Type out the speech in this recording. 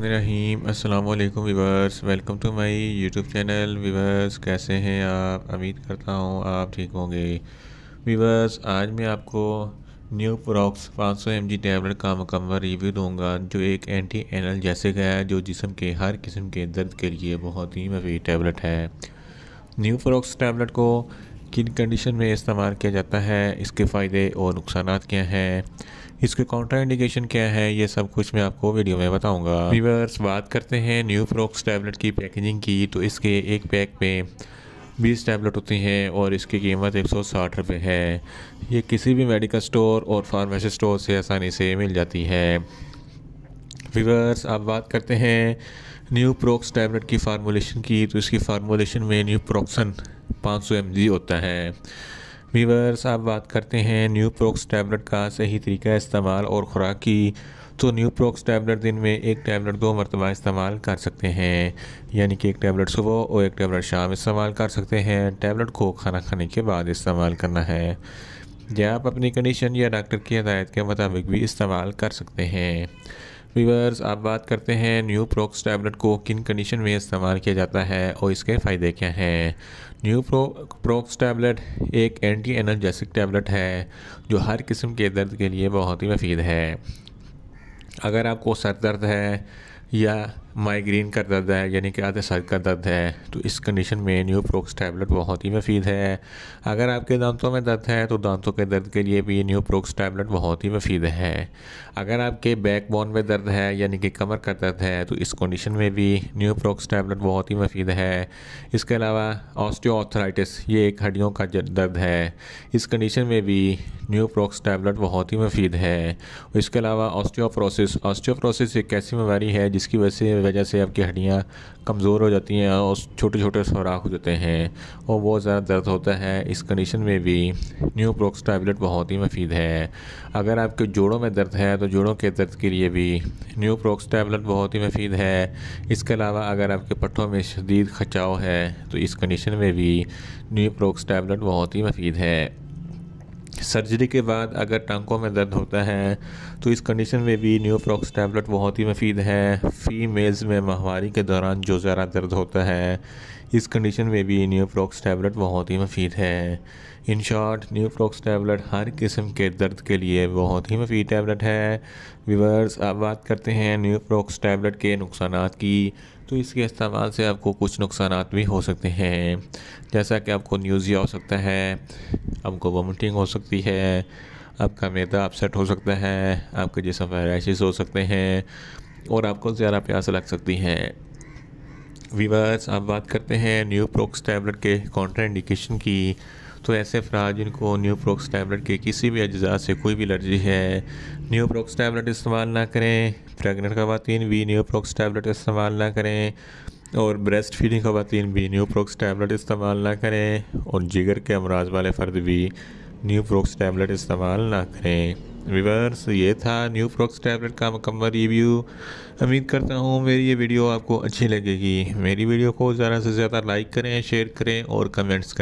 रहीम अस्सलाम वालेकुम viewers welcome to my YouTube channel viewers कैसे हैं आप उम्मीद करता हूँ आप ठीक होंगे वीवर्स आज मैं आपको न्यू प्रोक्स 500 सौ एम टैबलेट का मकम्मल रिव्यू दूंगा जो एक एंटी एनल जैसे का है जो जिसम के हर किस्म के दर्द के लिए बहुत ही मफी टैबलेट है न्यू प्रोक्स टैबलेट को किन कंडीशन में इस्तेमाल किया जाता है इसके फ़ायदे और नुकसान क्या हैं इसके इंडिकेशन क्या है ये सब कुछ मैं आपको वीडियो में बताऊंगा व्यूवर्स बात करते हैं न्यू प्रोक्स टैबलेट की पैकेजिंग की तो इसके एक पैक में बीस टैबलेट होती हैं और इसकी कीमत एक सौ साठ रुपये है ये किसी भी मेडिकल स्टोर और फार्मेसी स्टोर से आसानी से मिल जाती है व्यूवर्स आप बात करते हैं न्यू प्रोक्स टैबलेट की फार्मोलेशन की तो इसकी फार्मोलेशन में न्यू प्रोक्सन पाँच सौ एम होता है वीवर्स आप बात करते हैं न्यू प्रोक्स टैबलेट का सही तरीका इस्तेमाल और ख़ुराक की तो न्यू प्रोक्स टैबलेट दिन में एक टैबलेट दो मरतबा इस्तेमाल कर सकते हैं यानी कि एक टैबलेट सुबह और एक टैबलेट शाम इस्तेमाल कर सकते हैं टैबलेट को खाना खाने के बाद इस्तेमाल करना है या आप अपनी कंडीशन या डॉक्टर की हदायत के मुताबिक भी इस्तेमाल कर सकते हैं वीवर्स आप बात करते हैं न्यू प्रोक्स टैबलेट को किन कंडीशन में इस्तेमाल किया जाता है और इसके फ़ायदे क्या हैं न्यू प्रो प्रोक्स टैबलेट एक एंटी एनर्जेसिक टैबलेट है जो हर किस्म के दर्द के लिए बहुत ही मफीद है अगर आपको सर दर्द है या माइग्रेन का दर्द है यानी कि आधे सर का दर्द है तो इस कंडीशन में न्यू प्रोक्स टैबलेट बहुत ही मफीद है अगर आपके दांतों में दर्द है तो दांतों के दर्द के लिए भी न्यू प्रोक्स टैबलेट बहुत ही मफीद है अगर आपके बैक बोन में दर्द है यानी कि कमर का दर्द है तो इस कंडीशन में भी न्यू प्रोक्स टैबलेट बहुत ही मफीद है इसके अलावा ऑस्टियोआर्थराइटिस ये एक हड्डियों का दर्द है इस कंडीशन में भी न्यू प्रोक्स टैबलेट बहुत ही मफीद है इसके अलावा ऑस्टियोप्रोसिस ऑस्टियोप्रोसिस एक ऐसी बीमारी है जिसकी वजह से वजह से आपकी हड्डियाँ कमज़ोर हो जाती हैं और छोटे छोटे सुराख हो जाते हैं और बहुत ज़्यादा दर्द होता है इस कंडीशन में भी न्यू प्रोक्स टैबलेट बहुत ही मफीद है अगर आपके जोड़ों में दर्द है तो जोड़ों के दर्द के लिए भी न्यू प्रोक्स टैबलेट बहुत ही मफीद है इसके अलावा अगर आपके पट्ठों में शदीद खचाव है तो इस कंडीशन में भी न्यू प्रोक्स टैबलेट बहुत ही मफीद है सर्जरी के बाद अगर टांकों में दर्द होता है तो इस कंडीशन में भी न्यूप्रॉक्स टैबलेट बहुत ही मफीद है फीमेल्स में माहवारी के दौरान जो ज़रा दर्द होता है इस कंडीशन में भी न्यूप्रॉक्स टैबलेट बहुत ही मफीद है इन शॉर्ट न्यूप्रॉक्स टैबलेट हर किस्म के दर्द के लिए बहुत ही मफीद टैबलेट है व्यूवर्स आप बात करते हैं न्यूप्रॉक्स टैबलेट के नुकसान की तो इसके इस्तेमाल से आपको कुछ नुकसान भी हो सकते हैं जैसा कि आपको न्यूज़िया हो सकता है आपको वॉमिटिंग हो सकती है आपका मैदा अपसेट हो सकता है आपके जिसम पर रैशेज़ हो सकते हैं और आपको ज़्यादा प्यास लग सकती है वीवर्स आप बात करते हैं न्यू प्रोक्स टैबलेट के कॉन्ट्रा इंडिकेशन की तो ऐसे अफराज जिनको न्यू प्रोक्स टैबलेट के किसी भी अज्जा से कोई भी एलर्जी है न्यू प्रोक्स टैबलेट इस्तेमाल ना करें प्रेगनेंट खातन भी न्यू प्रोक्स टैबलेट इस्तेमाल ना करें और ब्रेस्ट फीडिंग खातन भी न्यू प्रोक्स टैबलेट इस्तेमाल ना करें और जिगर के अमराज वाले फ़र्द भी न्यू प्रोक्स टैबलेट इस्तेमाल ना करें विवर्स ये था न्यू प्रोक्स टैबलेट का मकम्मल रिव्यू उम्मीद करता हूँ मेरी ये वीडियो आपको अच्छी लगेगी मेरी वीडियो को ज़्यादा से ज़्यादा लाइक करें शेयर करें और कमेंट्स करें